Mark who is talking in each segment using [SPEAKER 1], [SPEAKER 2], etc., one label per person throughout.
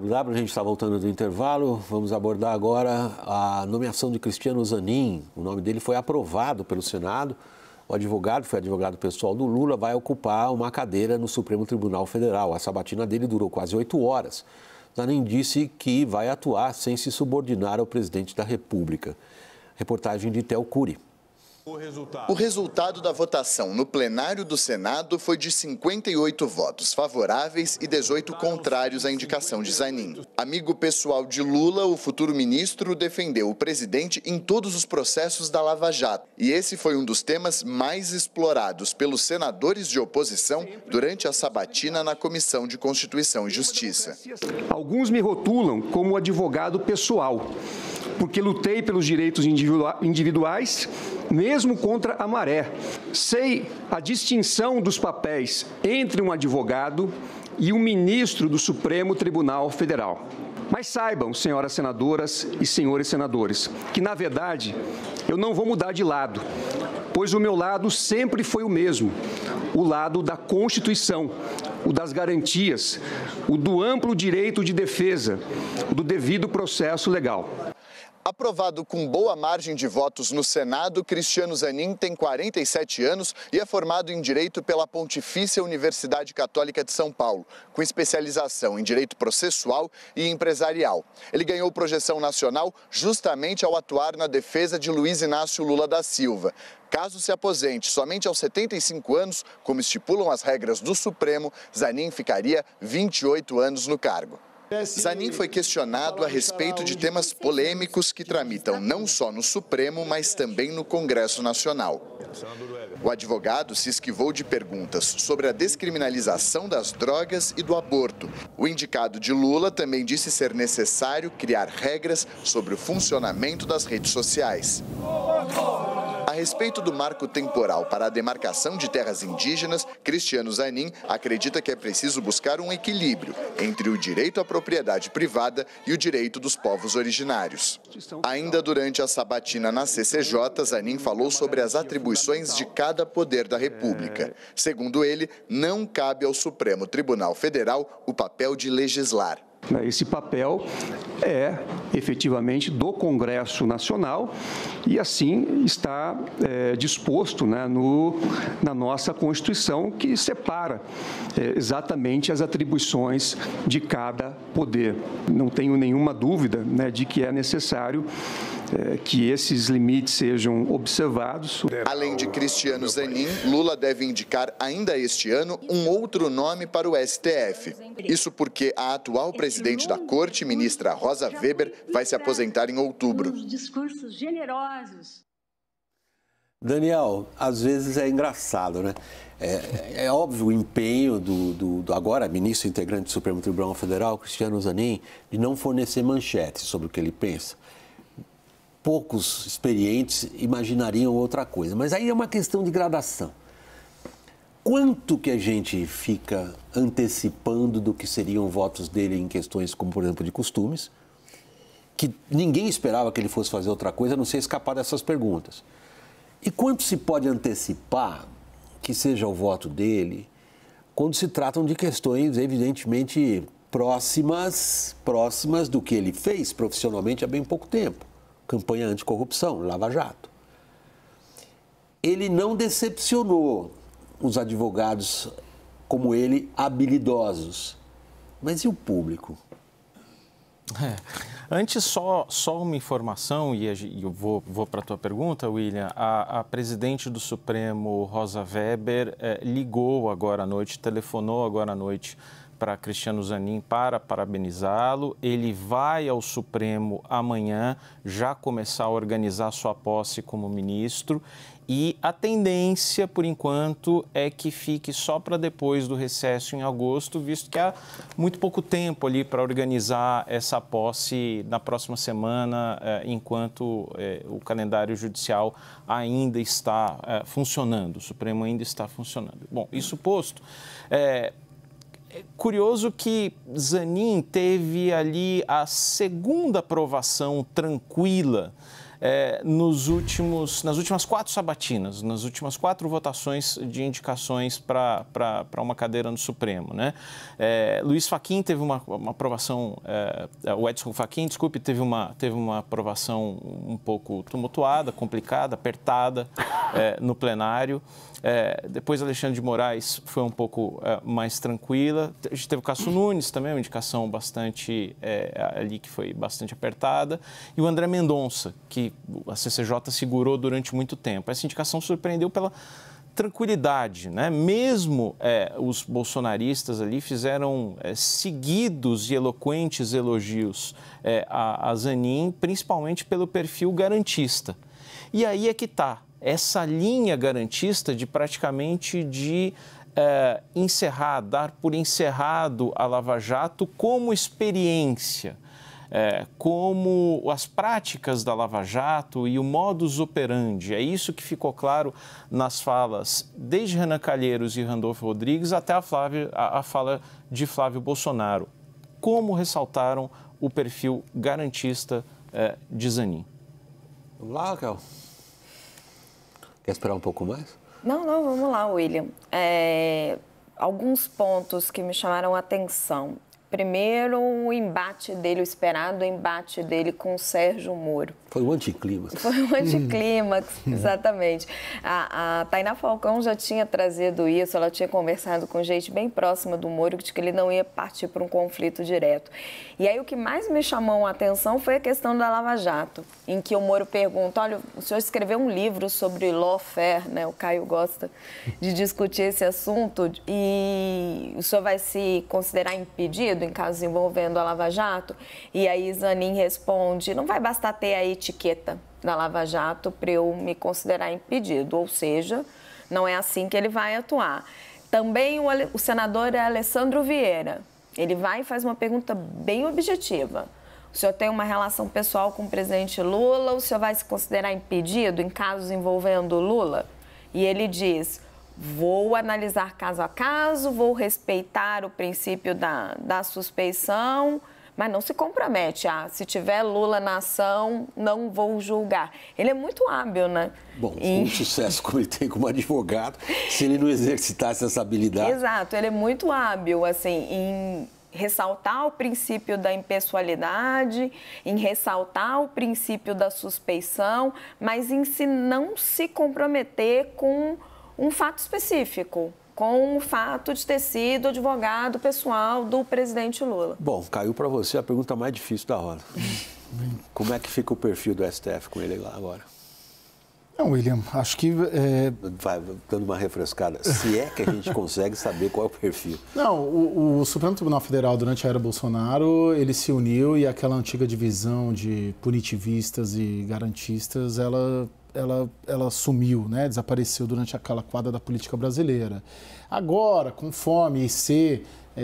[SPEAKER 1] WW, a gente está voltando do intervalo. Vamos abordar agora a nomeação de Cristiano Zanin. O nome dele foi aprovado pelo Senado. O advogado, foi advogado pessoal do Lula, vai ocupar uma cadeira no Supremo Tribunal Federal. A sabatina dele durou quase oito horas. Zanin disse que vai atuar sem se subordinar ao presidente da República. Reportagem de Tel Cury.
[SPEAKER 2] O resultado. o resultado da votação no plenário do Senado foi de 58 votos favoráveis e 18 contrários à indicação de Zanin. Amigo pessoal de Lula, o futuro ministro defendeu o presidente em todos os processos da Lava Jato. E esse foi um dos temas mais explorados pelos senadores de oposição durante a sabatina na Comissão de Constituição e Justiça.
[SPEAKER 3] Alguns me rotulam como advogado pessoal porque lutei pelos direitos individuais, mesmo contra a maré. Sei a distinção dos papéis entre um advogado e um ministro do Supremo Tribunal Federal. Mas saibam, senhoras senadoras e senhores senadores, que na verdade eu não vou mudar de lado, pois o meu lado sempre foi o mesmo: o lado da Constituição, o das garantias, o do amplo direito de defesa, o do devido processo legal.
[SPEAKER 2] Aprovado com boa margem de votos no Senado, Cristiano Zanin tem 47 anos e é formado em Direito pela Pontifícia Universidade Católica de São Paulo, com especialização em Direito Processual e Empresarial. Ele ganhou projeção nacional justamente ao atuar na defesa de Luiz Inácio Lula da Silva. Caso se aposente somente aos 75 anos, como estipulam as regras do Supremo, Zanin ficaria 28 anos no cargo. Zanin foi questionado a respeito de temas polêmicos que tramitam não só no Supremo, mas também no Congresso Nacional. O advogado se esquivou de perguntas sobre a descriminalização das drogas e do aborto. O indicado de Lula também disse ser necessário criar regras sobre o funcionamento das redes sociais respeito do marco temporal para a demarcação de terras indígenas, Cristiano Zanin acredita que é preciso buscar um equilíbrio entre o direito à propriedade privada e o direito dos povos originários. Ainda durante a sabatina na CCJ, Zanin falou sobre as atribuições de cada poder da República. Segundo ele, não cabe ao Supremo Tribunal Federal o papel de legislar.
[SPEAKER 3] Né, esse papel é efetivamente do Congresso Nacional e assim está é, disposto né, no, na nossa Constituição, que separa é, exatamente as atribuições de cada poder. Não tenho nenhuma dúvida né, de que é necessário eh, que esses limites sejam observados.
[SPEAKER 2] Além de Cristiano Zanin, Lula deve indicar ainda este ano um outro nome para o STF. Isso porque a atual presidente da corte, ministra Rosa Weber, vai se aposentar em outubro.
[SPEAKER 1] Discursos generosos. Daniel, às vezes é engraçado, né? É, é óbvio o empenho do, do, do, agora ministro integrante do Supremo Tribunal Federal, Cristiano Zanin, de não fornecer manchetes sobre o que ele pensa poucos experientes imaginariam outra coisa. Mas aí é uma questão de gradação. Quanto que a gente fica antecipando do que seriam votos dele em questões como, por exemplo, de costumes, que ninguém esperava que ele fosse fazer outra coisa, a não ser escapar dessas perguntas. E quanto se pode antecipar que seja o voto dele quando se tratam de questões evidentemente próximas, próximas do que ele fez profissionalmente há bem pouco tempo campanha anticorrupção, Lava Jato. Ele não decepcionou os advogados como ele, habilidosos. Mas e o público?
[SPEAKER 4] É. Antes, só, só uma informação, e eu vou, vou para a tua pergunta, William. A, a, presidente do Supremo, Rosa Weber, é, ligou agora à noite, telefonou agora à noite para Cristiano Zanin para parabenizá-lo. Ele vai ao Supremo amanhã já começar a organizar sua posse como ministro. E a tendência, por enquanto, é que fique só para depois do recesso em agosto, visto que há muito pouco tempo ali para organizar essa posse na próxima semana, eh, enquanto eh, o calendário judicial ainda está eh, funcionando, o Supremo ainda está funcionando. Bom, isso posto, é curioso que Zanin teve ali a segunda aprovação tranquila é, nos últimos, nas últimas quatro sabatinas, nas últimas quatro votações de indicações para uma cadeira no Supremo. Né? É, Luiz Faquin teve uma, uma aprovação, é, é o Edson Faquin, desculpe, teve uma, teve uma aprovação um pouco tumultuada, complicada, apertada é, no plenário. É, depois Alexandre de Moraes foi um pouco é, mais tranquila. A gente teve o Cássio Nunes também, uma indicação bastante é, ali que foi bastante apertada. E o André Mendonça, que a CCJ segurou durante muito tempo. Essa indicação surpreendeu pela tranquilidade, né? Mesmo é, os bolsonaristas ali fizeram é, seguidos e eloquentes elogios é, a, a Zanin, principalmente pelo perfil garantista. E aí é que está essa linha garantista de praticamente de é, encerrar, dar por encerrado a Lava Jato como experiência, é, como as práticas da Lava Jato e o modus operandi. É isso que ficou claro nas falas desde Renan Calheiros e Randolfo Rodrigues até a, a, a fala de Flávio Bolsonaro. Como ressaltaram o perfil garantista é, de Zanin.
[SPEAKER 1] Vamos lá, Raquel. Quer esperar um pouco mais?
[SPEAKER 5] Não, não, vamos lá, William. É, alguns pontos que me chamaram a atenção. Primeiro, o embate dele, o esperado embate dele com o Sérgio Moro.
[SPEAKER 1] Foi um anticlímax. Foi um anticlímax,
[SPEAKER 5] é. exatamente. A, a Tainá Falcão já tinha trazido isso, ela tinha conversado com gente bem próxima do Moro, de que ele não ia partir para um conflito direto. E aí o que mais me chamou a atenção foi a questão da Lava Jato, em que o Moro pergunta, olha, o senhor escreveu um livro sobre lawfare, né? O Caio gosta de discutir esse assunto, e o senhor vai se considerar impedido? envolvido em casos envolvendo a Lava Jato. E aí Zanin responde: não vai bastar ter a etiqueta da Lava Jato para eu me considerar impedido, ou seja, não é assim que ele vai atuar. Também o, o senador Alessandro Vieira, ele vai e faz uma pergunta bem objetiva. O senhor tem uma relação pessoal com o presidente Lula? O senhor vai se considerar impedido em casos envolvendo Lula? E ele diz: Vou analisar caso a caso, vou respeitar o princípio da, da suspeição, mas não se compromete. Ah, se tiver Lula na ação, não vou julgar. Ele é muito hábil, né?
[SPEAKER 1] Bom, e... um sucesso que ele tem como advogado, se ele não exercitasse essa habilidade.
[SPEAKER 5] Exato, ele é muito hábil, assim, em ressaltar o princípio da impessoalidade, em ressaltar o princípio da suspeição, mas em se não se comprometer com um fato específico, com o fato de ter sido advogado pessoal do presidente Lula.
[SPEAKER 1] Bom, caiu para você a pergunta mais difícil da hora. Como é que fica o perfil do STF com ele lá agora? Não, William, acho que. É... Vai dando uma refrescada. Se é que a gente consegue saber qual é o perfil.
[SPEAKER 6] Não, o, o, Supremo Tribunal Federal, durante a era Bolsonaro, ele se uniu e aquela antiga divisão de punitivistas e garantistas, ela ela, ela sumiu, né? desapareceu durante aquela quadra da política brasileira. Agora, conforme IC é,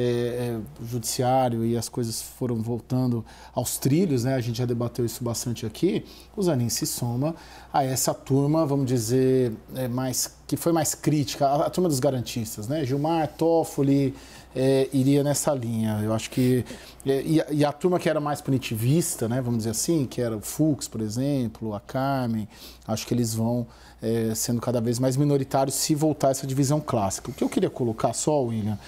[SPEAKER 6] é, judiciário e as coisas foram voltando aos trilhos, né? a gente já debateu isso bastante aqui, o Zanin se soma a essa turma, vamos dizer, é, mais, que foi mais crítica, a, a turma dos garantistas, né? Gilmar, Toffoli, é, iria nessa linha. Eu acho que. É, e, e, a turma que era mais punitivista, né, vamos dizer assim, que era o Fux, por exemplo, a Carmen, acho que eles vão é, sendo cada vez mais minoritários se voltar a essa divisão clássica. O que eu queria colocar só, William,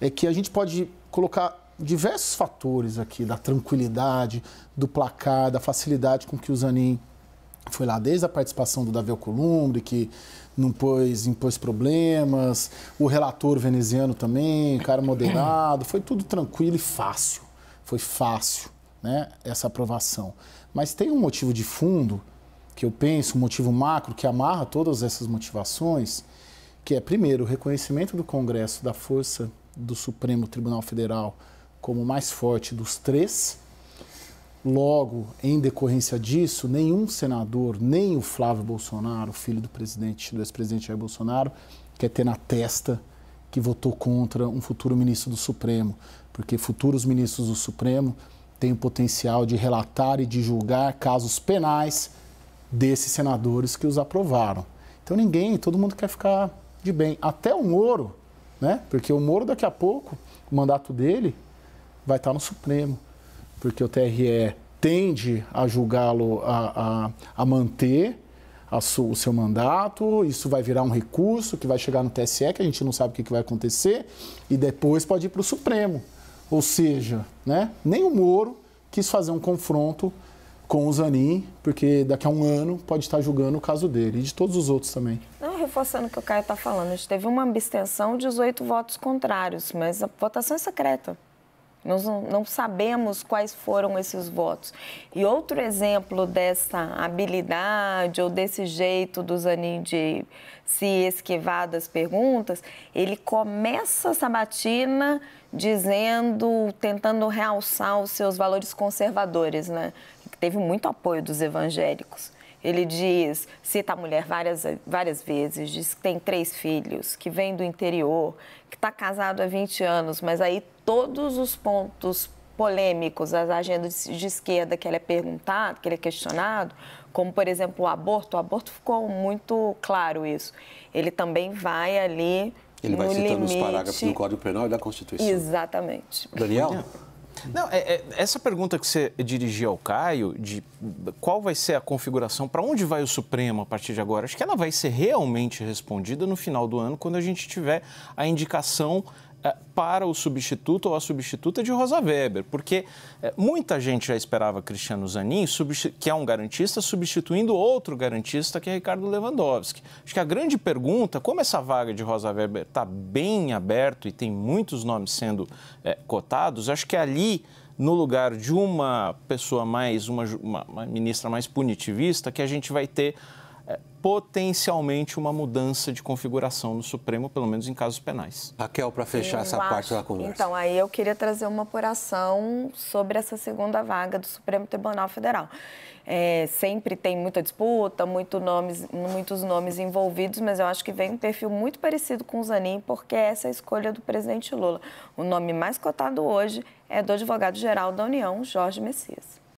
[SPEAKER 6] é que a gente pode colocar diversos fatores aqui da tranquilidade, do placar, da facilidade com que o Zanin foi lá desde a participação do Davi Alcolumbre, que não pôs, impôs problemas, o relator veneziano também, cara moderado, foi tudo tranquilo e fácil. Foi fácil, né, essa aprovação. Mas tem um motivo de fundo, que eu penso, um motivo macro que amarra todas essas motivações, que é, primeiro, o reconhecimento do Congresso da força do Supremo Tribunal Federal como o mais forte dos três, Logo, em decorrência disso, nenhum senador, nem o Flávio Bolsonaro, filho do presidente, do ex-presidente Jair Bolsonaro, quer ter na testa que votou contra um futuro ministro do Supremo, porque futuros ministros do Supremo têm o potencial de relatar e de julgar casos penais desses senadores que os aprovaram. Então ninguém, todo mundo quer ficar de bem, até o Moro, né? Porque o Moro daqui a pouco, o mandato dele vai estar no Supremo porque o TRE tende a julgá-lo a, a, a, manter a su, o seu mandato, isso vai virar um recurso que vai chegar no TSE, que a gente não sabe o que, que vai acontecer, e depois pode ir para o Supremo. Ou seja, né, nem o Moro quis fazer um confronto com o Zanin, porque daqui a um ano pode estar julgando o caso dele e de todos os outros também.
[SPEAKER 5] Não, reforçando o que o Caio está falando, a gente teve uma abstenção, 18 votos contrários, mas a votação é secreta. Nós não sabemos quais foram esses votos. E outro exemplo dessa habilidade ou desse jeito do Zanin de se esquivar das perguntas, ele começa a sabatina dizendo, tentando realçar os seus valores conservadores, né? Teve muito apoio dos evangélicos. Ele diz, cita a mulher várias, várias vezes, diz que tem três filhos, que vem do interior, que está casado há 20 anos, mas aí todos os pontos polêmicos, as agendas de esquerda que ele é perguntado, que ele é questionado, como por exemplo o aborto, o aborto ficou muito claro isso. Ele também vai ali ele vai citando limite... os parágrafos do
[SPEAKER 1] Código Penal e da Constituição.
[SPEAKER 5] Exatamente. Daniel?
[SPEAKER 4] Não, é, é, essa pergunta que você dirigia ao Caio, de qual vai ser a configuração, para onde vai o Supremo a partir de agora, acho que ela vai ser realmente respondida no final do ano, quando a gente tiver a indicação é, para o substituto ou a substituta de Rosa Weber, porque é, muita gente já esperava Cristiano Zanin, que é um garantista, substituindo outro garantista, que é Ricardo Lewandowski. Acho que a grande pergunta, como essa vaga de Rosa Weber está bem aberto e tem muitos nomes sendo é, cotados, acho que ali no lugar de uma pessoa mais, uma, uma, uma, ministra mais punitivista, que a gente vai ter é, potencialmente uma mudança de configuração no Supremo, pelo menos em casos penais. Raquel, para fechar eu essa acho... parte da conversa. Então,
[SPEAKER 5] aí eu queria trazer uma apuração sobre essa segunda vaga do Supremo Tribunal Federal. É, sempre tem muita disputa, muito nomes, muitos nomes envolvidos, mas eu acho que vem um perfil muito parecido com o Zanin, porque é essa é a escolha do presidente Lula. O nome mais cotado hoje é do advogado-geral da União, Jorge Messias.